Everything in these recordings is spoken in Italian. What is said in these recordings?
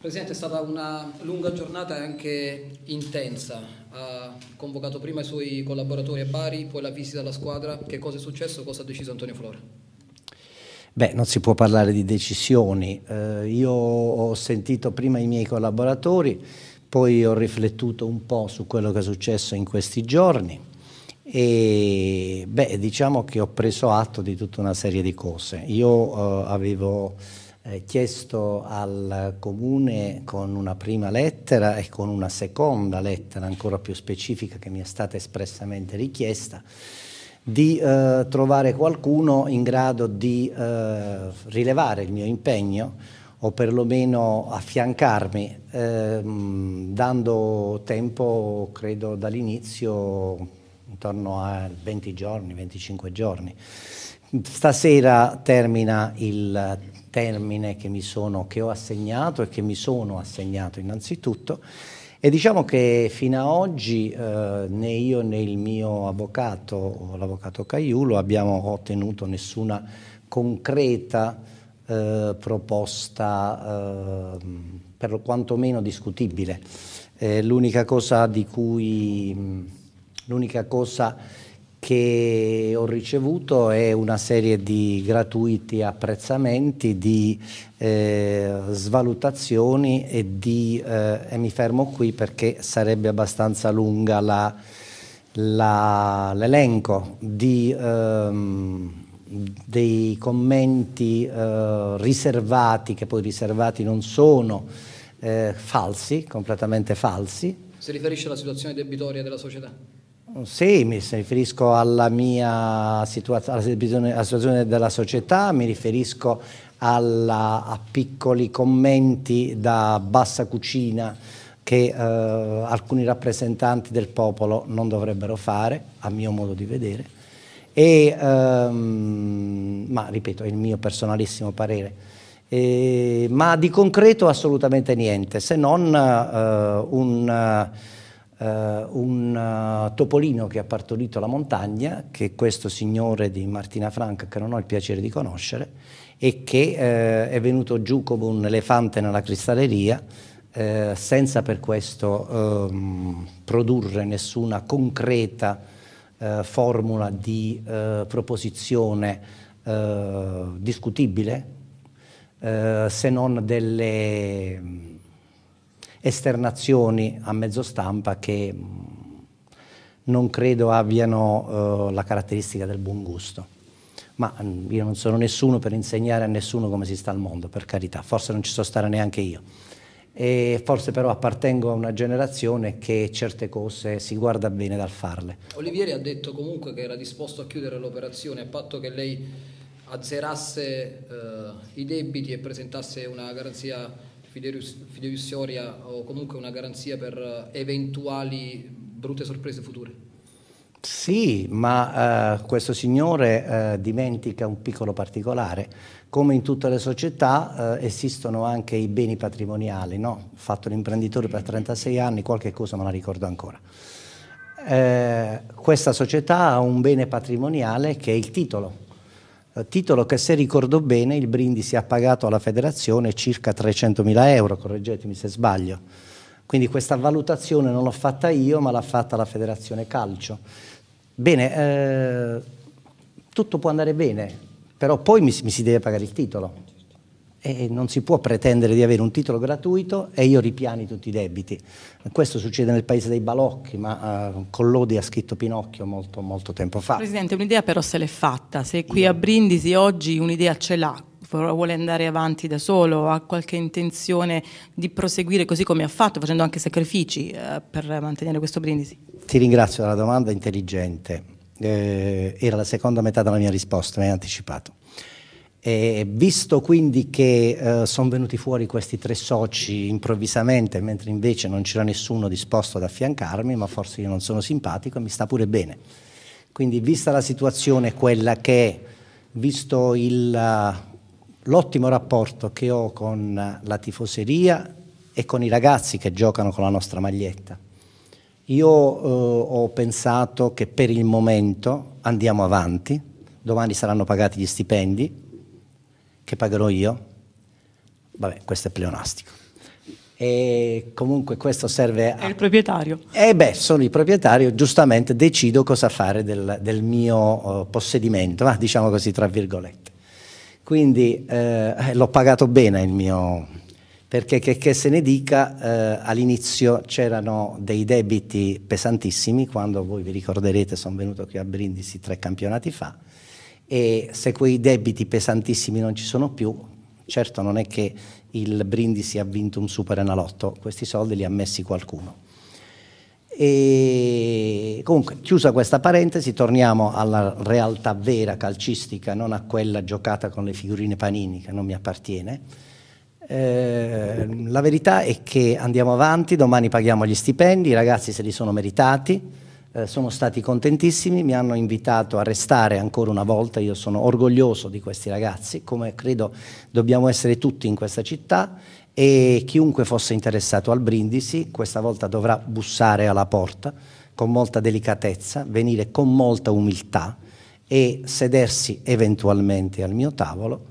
Presidente, è stata una lunga giornata e anche intensa. Ha convocato prima i suoi collaboratori a Bari, poi la visita alla squadra. Che cosa è successo? Cosa ha deciso Antonio Flora? Beh, non si può parlare di decisioni. Eh, io ho sentito prima i miei collaboratori, poi ho riflettuto un po' su quello che è successo in questi giorni e beh, diciamo che ho preso atto di tutta una serie di cose. Io eh, avevo eh, chiesto al Comune con una prima lettera e con una seconda lettera ancora più specifica che mi è stata espressamente richiesta, di eh, trovare qualcuno in grado di eh, rilevare il mio impegno o perlomeno affiancarmi, ehm, dando tempo, credo, dall'inizio intorno a 20 giorni, 25 giorni. Stasera termina il termine che, mi sono, che ho assegnato e che mi sono assegnato innanzitutto. E diciamo che fino ad oggi eh, né io né il mio avvocato, l'avvocato Caiulo, abbiamo ottenuto nessuna concreta eh, proposta, eh, per quantomeno discutibile. Eh, l'unica cosa di cui... L'unica cosa che ho ricevuto è una serie di gratuiti apprezzamenti, di eh, svalutazioni e di, eh, e mi fermo qui perché sarebbe abbastanza lunga l'elenco di, ehm, dei commenti eh, riservati, che poi riservati non sono, eh, falsi, completamente falsi. Si riferisce alla situazione debitoria della società? Mm, sì, mi riferisco alla mia situaz alla situazione, alla situazione della società, mi riferisco alla, a piccoli commenti da bassa cucina che eh, alcuni rappresentanti del popolo non dovrebbero fare, a mio modo di vedere, e, ehm, ma ripeto, è il mio personalissimo parere. E, ma di concreto assolutamente niente, se non eh, un eh, un eh, topolino che ha partorito la montagna, che è questo signore di Martina Franca che non ho il piacere di conoscere, e che eh, è venuto giù come un elefante nella cristalleria, eh, senza per questo eh, produrre nessuna concreta eh, formula di proposizione discutibile, se non delle esternazioni a mezzo stampa che mm, non credo abbiano eh, la caratteristica del buon gusto. Ma mm, io non sono nessuno per insegnare a nessuno come si sta al mondo, per carità, forse non ci so stare neanche io. E forse però appartengo a una generazione che certe cose si guarda bene dal farle. Olivieri ha detto comunque che era disposto a chiudere l'operazione a patto che lei azzerasse eh, i debiti e presentasse una garanzia fideiussoria o comunque una garanzia per eh, eventuali brutte sorprese future? Sì, ma eh, questo signore eh, dimentica un piccolo particolare. Come in tutte le società eh, esistono anche i beni patrimoniali, no? fatto l'imprenditore per 36 anni, qualche cosa me la ricordo ancora. Eh, questa società ha un bene patrimoniale che è il titolo eh, titolo che se ricordo bene il Brindisi ha pagato alla federazione circa 300.000 euro, correggetemi se sbaglio. Quindi questa valutazione non l'ho fatta io ma l'ha fatta la federazione calcio. Bene, eh, tutto può andare bene, però poi mi, mi si deve pagare il titolo e non si può pretendere di avere un titolo gratuito e io ripiani tutti i debiti. Questo succede nel paese dei balocchi, ma uh, Collodi ha scritto Pinocchio molto, molto tempo fa. Presidente, un'idea però se l'è fatta, se qui a Brindisi oggi un'idea ce l'ha, vuole andare avanti da solo, ha qualche intenzione di proseguire così come ha fatto, facendo anche sacrifici uh, per mantenere questo Brindisi? Ti ringrazio della domanda intelligente, eh, era la seconda metà della mia risposta, mi hai anticipato. E visto quindi che eh, sono venuti fuori questi tre soci improvvisamente, mentre invece non c'era nessuno disposto ad affiancarmi, ma forse io non sono simpatico, mi sta pure bene. Quindi vista la situazione quella che è, visto l'ottimo rapporto che ho con la tifoseria e con i ragazzi che giocano con la nostra maglietta, io eh, ho pensato che per il momento andiamo avanti, domani saranno pagati gli stipendi, che pagherò io, vabbè, questo è pleonastico. E comunque questo serve a... È il proprietario. E beh, sono il proprietario, giustamente decido cosa fare del, del mio uh, possedimento, ma ah, diciamo così tra virgolette. Quindi eh, l'ho pagato bene il mio... perché che, che se ne dica, eh, all'inizio c'erano dei debiti pesantissimi, quando voi vi ricorderete sono venuto qui a Brindisi tre campionati fa, e se quei debiti pesantissimi non ci sono più, certo non è che il Brindisi ha vinto un super enalotto, questi soldi li ha messi qualcuno. E comunque, chiusa questa parentesi, torniamo alla realtà vera calcistica, non a quella giocata con le figurine panini, che non mi appartiene. Eh, la verità è che andiamo avanti, domani paghiamo gli stipendi, i ragazzi se li sono meritati eh, sono stati contentissimi, mi hanno invitato a restare ancora una volta, io sono orgoglioso di questi ragazzi, come credo dobbiamo essere tutti in questa città e chiunque fosse interessato al Brindisi questa volta dovrà bussare alla porta con molta delicatezza, venire con molta umiltà e sedersi eventualmente al mio tavolo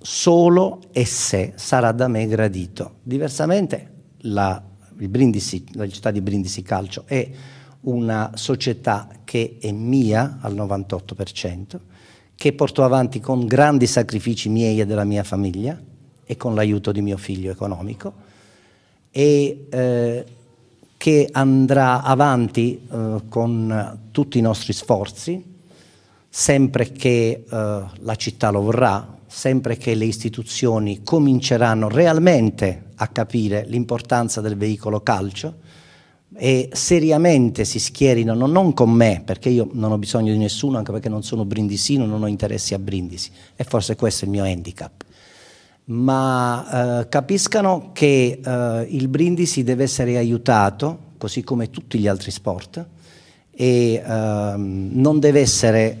solo e se sarà da me gradito. Diversamente la, Brindisi, la città di Brindisi Calcio è una società che è mia al 98%, che porto avanti con grandi sacrifici miei e della mia famiglia e con l'aiuto di mio figlio economico e eh, che andrà avanti eh, con tutti i nostri sforzi, sempre che eh, la città lo vorrà, sempre che le istituzioni cominceranno realmente a capire l'importanza del veicolo calcio, e seriamente si schierino, non con me, perché io non ho bisogno di nessuno, anche perché non sono brindisino, non ho interessi a brindisi, e forse questo è il mio handicap. Ma eh, capiscano che eh, il brindisi deve essere aiutato, così come tutti gli altri sport, e eh, non deve essere,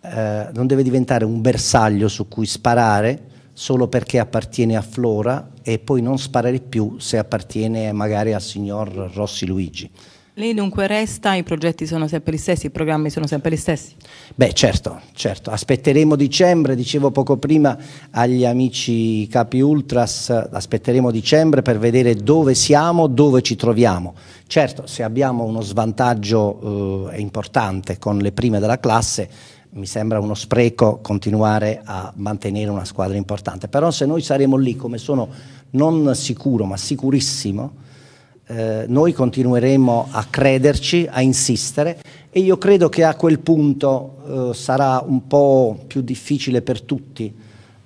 eh, non deve diventare un bersaglio su cui sparare solo perché appartiene a Flora e poi non sparare più se appartiene magari al signor Rossi Luigi. Lei dunque resta, i progetti sono sempre gli stessi, i programmi sono sempre gli stessi? Beh certo, certo, aspetteremo dicembre, dicevo poco prima agli amici capi ultras, aspetteremo dicembre per vedere dove siamo, dove ci troviamo. Certo, se abbiamo uno svantaggio eh, importante con le prime della classe, mi sembra uno spreco continuare a mantenere una squadra importante, però se noi saremo lì come sono non sicuro ma sicurissimo, eh, noi continueremo a crederci, a insistere e io credo che a quel punto eh, sarà un po' più difficile per tutti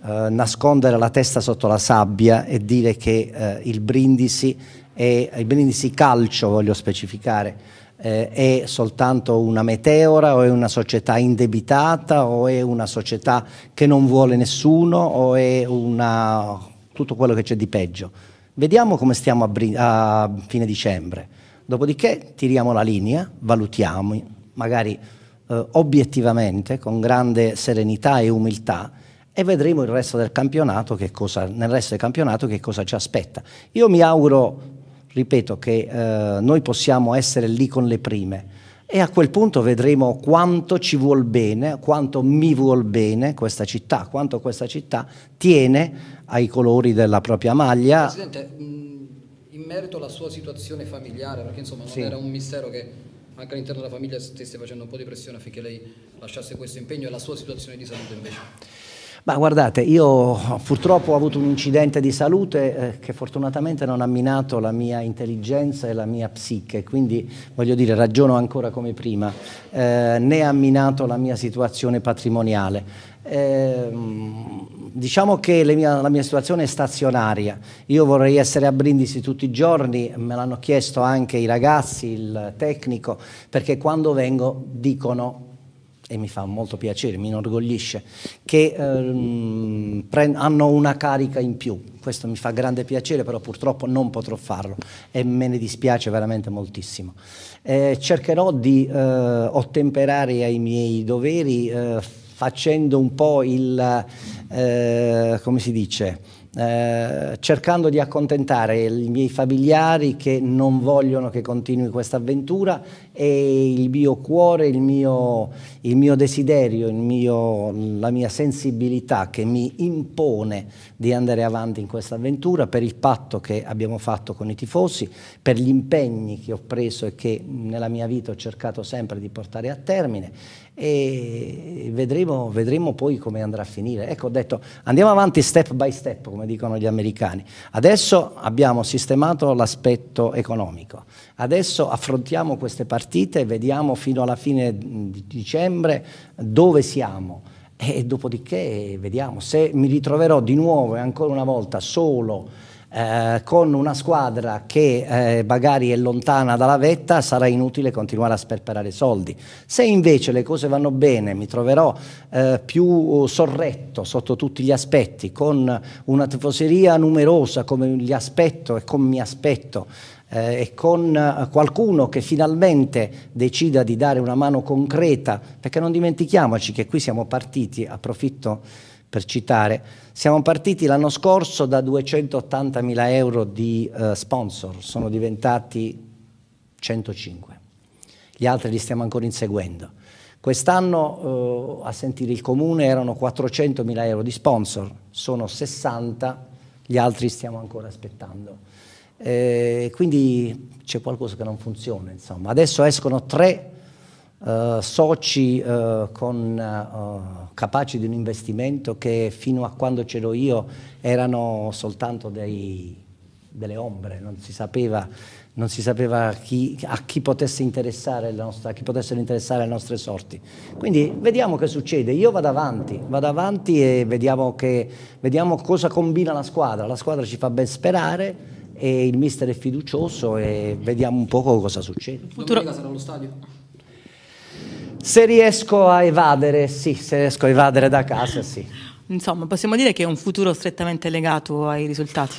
eh, nascondere la testa sotto la sabbia e dire che eh, il Brindisi è il Brindisi calcio, voglio specificare, eh, è soltanto una meteora o è una società indebitata o è una società che non vuole nessuno o è una... tutto quello che c'è di peggio. Vediamo come stiamo a, a fine dicembre. Dopodiché tiriamo la linea, valutiamo, magari eh, obiettivamente, con grande serenità e umiltà, e vedremo il resto del campionato che cosa, nel resto del campionato che cosa ci aspetta. Io mi auguro ripeto che eh, noi possiamo essere lì con le prime e a quel punto vedremo quanto ci vuol bene, quanto mi vuol bene questa città, quanto questa città tiene ai colori della propria maglia. Presidente, in merito alla sua situazione familiare, perché insomma non sì. era un mistero che anche all'interno della famiglia stesse facendo un po' di pressione affinché lei lasciasse questo impegno e la sua situazione di salute invece. Ma guardate, io purtroppo ho avuto un incidente di salute eh, che fortunatamente non ha minato la mia intelligenza e la mia psiche, quindi voglio dire, ragiono ancora come prima, eh, né ha minato la mia situazione patrimoniale. Eh, diciamo che mia, la mia situazione è stazionaria, io vorrei essere a Brindisi tutti i giorni, me l'hanno chiesto anche i ragazzi, il tecnico, perché quando vengo dicono e mi fa molto piacere, mi inorgoglisce, che ehm, hanno una carica in più. Questo mi fa grande piacere, però purtroppo non potrò farlo e me ne dispiace veramente moltissimo. Eh, cercherò di eh, ottemperare ai miei doveri eh, facendo un po' il, eh, come si dice, eh, cercando di accontentare i miei familiari che non vogliono che continui questa avventura è il mio cuore, il mio, il mio desiderio, il mio, la mia sensibilità che mi impone di andare avanti in questa avventura per il patto che abbiamo fatto con i tifosi, per gli impegni che ho preso e che nella mia vita ho cercato sempre di portare a termine e vedremo, vedremo poi come andrà a finire. Ecco, ho detto andiamo avanti step by step, come dicono gli americani. Adesso abbiamo sistemato l'aspetto economico, adesso affrontiamo queste partite partite, vediamo fino alla fine di dicembre dove siamo e dopodiché vediamo se mi ritroverò di nuovo e ancora una volta solo eh, con una squadra che eh, magari è lontana dalla vetta sarà inutile continuare a sperperare soldi. Se invece le cose vanno bene, mi troverò eh, più sorretto sotto tutti gli aspetti, con una tifoseria numerosa come gli aspetto e come mi aspetto eh, e con eh, qualcuno che finalmente decida di dare una mano concreta, perché non dimentichiamoci che qui siamo partiti, approfitto per citare, siamo partiti l'anno scorso da 280 mila euro di eh, sponsor, sono diventati 105, gli altri li stiamo ancora inseguendo. Quest'anno eh, a sentire il comune erano 400 mila euro di sponsor, sono 60, gli altri stiamo ancora aspettando eh, quindi c'è qualcosa che non funziona. Insomma. Adesso escono tre eh, soci eh, con, eh, capaci di un investimento che fino a quando c'ero io erano soltanto dei, delle ombre, non si sapeva, non si sapeva chi, a chi, potesse interessare nostra, a chi potessero interessare le nostre sorti. Quindi vediamo che succede, io vado avanti, vado avanti e vediamo, che, vediamo cosa combina la squadra, la squadra ci fa ben sperare e il mister è fiducioso e vediamo un po' cosa succede. Futuro... sarà allo stadio? Se riesco a evadere, sì, se riesco a evadere da casa, sì. Insomma, possiamo dire che è un futuro strettamente legato ai risultati.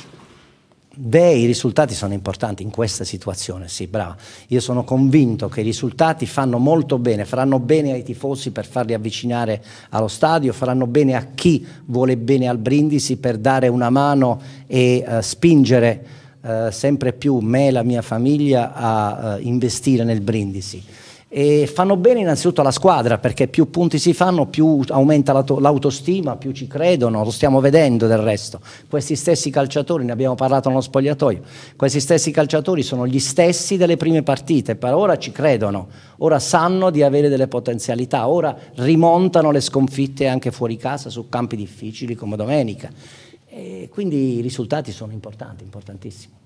Beh, i risultati sono importanti in questa situazione, sì, brava. Io sono convinto che i risultati fanno molto bene, faranno bene ai tifosi per farli avvicinare allo stadio, faranno bene a chi vuole bene al Brindisi per dare una mano e uh, spingere eh, sempre più me e la mia famiglia a eh, investire nel Brindisi. E fanno bene innanzitutto alla squadra perché più punti si fanno più aumenta l'autostima, più ci credono, lo stiamo vedendo del resto. Questi stessi calciatori, ne abbiamo parlato nello spogliatoio, questi stessi calciatori sono gli stessi delle prime partite, per ora ci credono, ora sanno di avere delle potenzialità, ora rimontano le sconfitte anche fuori casa su campi difficili come domenica. E quindi i risultati sono importanti, importantissimi.